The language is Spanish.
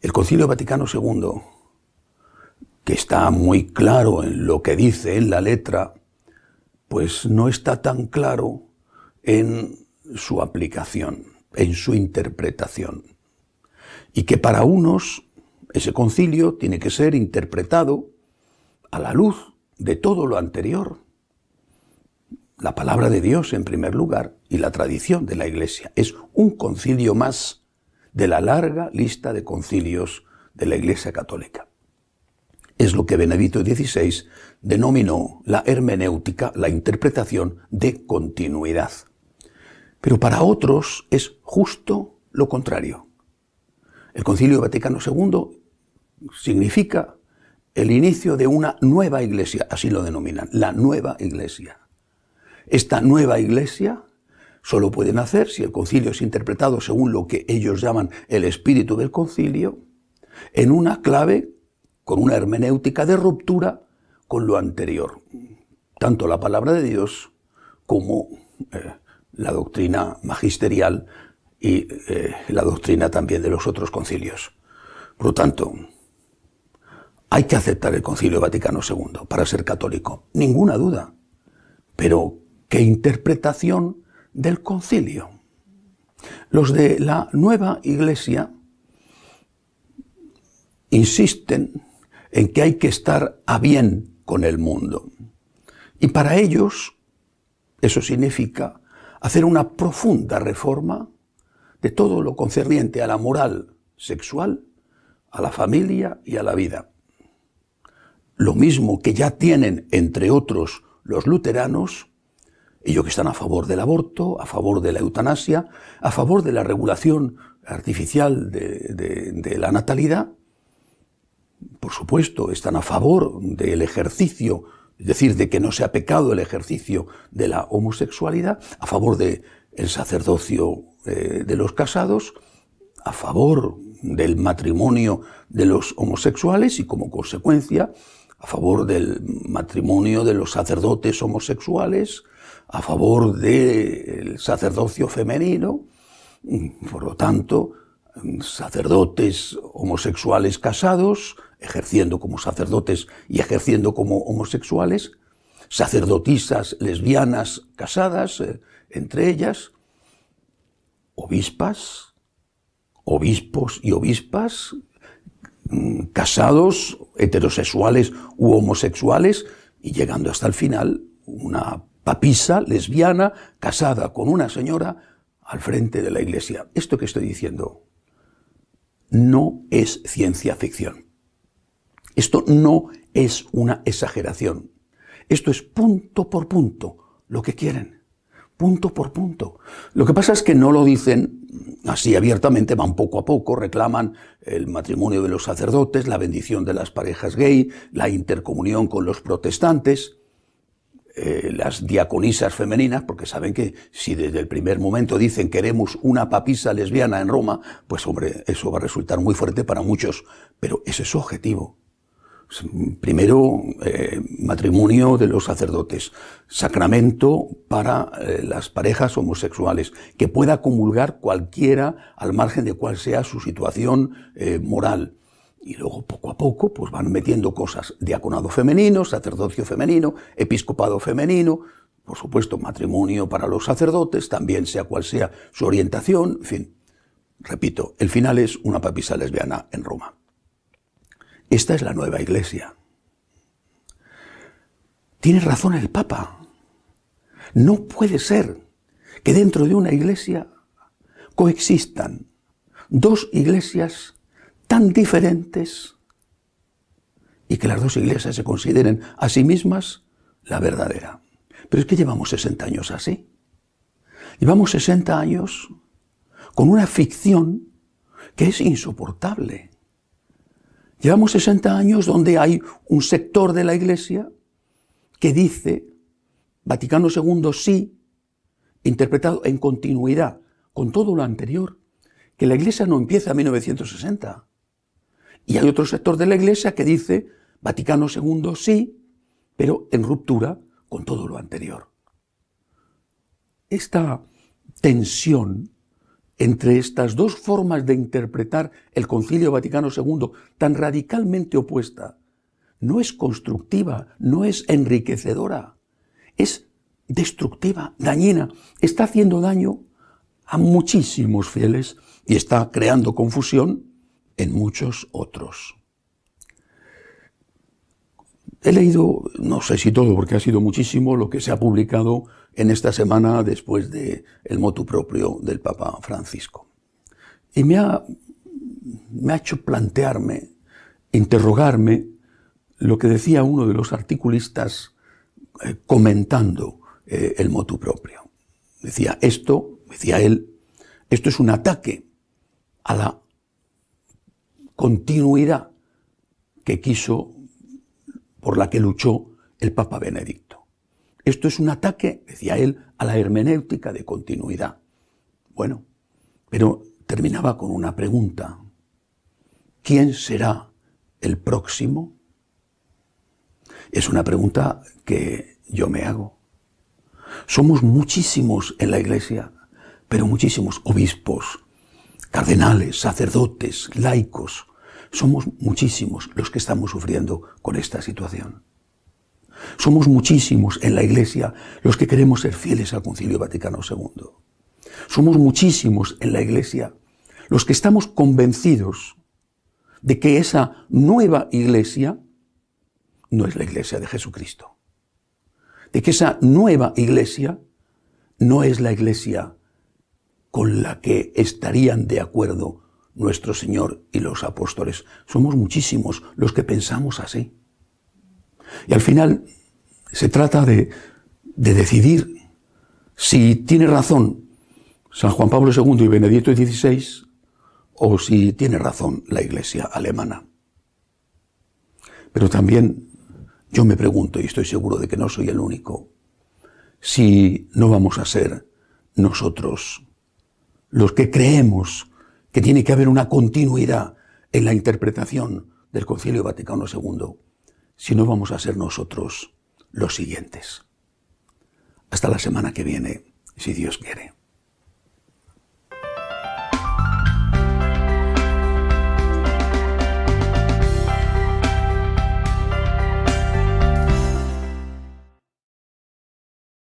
El Concilio Vaticano II, que está muy claro en lo que dice en la letra, pues no está tan claro en su aplicación, en su interpretación. Y que para unos ese concilio tiene que ser interpretado a la luz de todo lo anterior, la palabra de Dios en primer lugar y la tradición de la Iglesia. Es un concilio más de la larga lista de concilios de la Iglesia Católica. Es lo que Benedicto XVI denominó la hermenéutica, la interpretación de continuidad. Pero para otros es justo lo contrario. El Concilio Vaticano II significa el inicio de una nueva iglesia, así lo denominan, la nueva iglesia. Esta nueva iglesia solo pueden hacer si el concilio es interpretado según lo que ellos llaman el espíritu del concilio, en una clave con una hermenéutica de ruptura con lo anterior, tanto la palabra de Dios como eh, la doctrina magisterial y eh, la doctrina también de los otros concilios. Por lo tanto, hay que aceptar el Concilio Vaticano II para ser católico, ninguna duda. Pero, ¿qué interpretación del concilio. Los de la nueva iglesia insisten en que hay que estar a bien con el mundo. Y para ellos eso significa hacer una profunda reforma de todo lo concerniente a la moral sexual, a la familia y a la vida. Lo mismo que ya tienen, entre otros, los luteranos, ellos que están a favor del aborto, a favor de la eutanasia, a favor de la regulación artificial de, la natalidad, por supuesto, están a favor del ejercicio, es decir, de que no sea pecado el ejercicio de la homosexualidad, a favor del sacerdocio eh, de los casados, a favor del matrimonio de los homosexuales y como consecuencia a favor del matrimonio de los sacerdotes homosexuales, a favor del sacerdocio femenino, por lo tanto, sacerdotes homosexuales casados, ejerciendo como sacerdotes y ejerciendo como homosexuales, sacerdotisas lesbianas casadas, eh, entre ellas, obispas, obispos y obispas Mm, casados, heterosexuales u homosexuales, y llegando hasta el final, una papisa lesbiana casada con una señora al frente de la iglesia. Esto que estoy diciendo no es ciencia ficción. Esto no es una exageración. Esto es punto por punto lo que quieren punto por punto. Lo que pasa es que no lo dicen así abiertamente, van poco a poco, reclaman el matrimonio de los sacerdotes, la bendición de las parejas gay, la intercomunión con los protestantes. Eh, las diaconisas femeninas, porque saben que si desde el primer momento dicen queremos una papisa lesbiana en Roma, pues hombre, eso va a resultar muy fuerte para muchos, pero ese es su objetivo. Pues, primero, eh, matrimonio de los sacerdotes, sacramento para eh, las parejas homosexuales, que pueda comulgar cualquiera al margen de cuál sea su situación eh, moral. Y luego, poco a poco, pues van metiendo cosas, diaconado femenino, sacerdocio femenino, episcopado femenino, por supuesto, matrimonio para los sacerdotes, también sea cual sea su orientación, en fin. Repito, el final es una papisa lesbiana en Roma. Esta es la nueva iglesia. Tiene razón el Papa. No puede ser que dentro de una iglesia coexistan dos iglesias tan diferentes y que las dos iglesias se consideren a sí mismas la verdadera. Pero es que llevamos 60 años así. Llevamos 60 años con una ficción que es insoportable. Llevamos 60 años donde hay un sector de la Iglesia que dice Vaticano II sí, interpretado en continuidad con todo lo anterior, que la Iglesia no empieza en 1960. Y hay otro sector de la Iglesia que dice Vaticano II sí, pero en ruptura con todo lo anterior. Esta tensión entre estas dos formas de interpretar el Concilio Vaticano II, tan radicalmente opuesta, no es constructiva, no es enriquecedora, es destructiva, dañina, está haciendo daño a muchísimos fieles y está creando confusión en muchos otros. He leído, no sé si todo, porque ha sido muchísimo, lo que se ha publicado en esta semana después del motu propio del Papa Francisco. Y me ha, me ha hecho plantearme, interrogarme, lo que decía uno de los articulistas eh, comentando eh, el motu propio. Decía esto, decía él, esto es un ataque a la continuidad que quiso, por la que luchó el Papa Benedicto. Esto es un ataque, decía él, a la hermenéutica de continuidad. Bueno, pero terminaba con una pregunta. ¿Quién será el próximo? Es una pregunta que yo me hago. Somos muchísimos en la iglesia, pero muchísimos obispos, cardenales, sacerdotes, laicos. Somos muchísimos los que estamos sufriendo con esta situación. Somos muchísimos en la Iglesia los que queremos ser fieles al Concilio Vaticano II. Somos muchísimos en la Iglesia los que estamos convencidos de que esa nueva Iglesia no es la Iglesia de Jesucristo. De que esa nueva Iglesia no es la Iglesia con la que estarían de acuerdo nuestro Señor y los apóstoles. Somos muchísimos los que pensamos así. Y al final se trata de, decidir si tiene razón San Juan Pablo II y Benedicto XVI o si tiene razón la Iglesia alemana. Pero también yo me pregunto, y estoy seguro de que no soy el único, si no vamos a ser nosotros los que creemos que tiene que haber una continuidad en la interpretación del Concilio Vaticano II si no vamos a ser nosotros los siguientes. Hasta la semana que viene, si Dios quiere.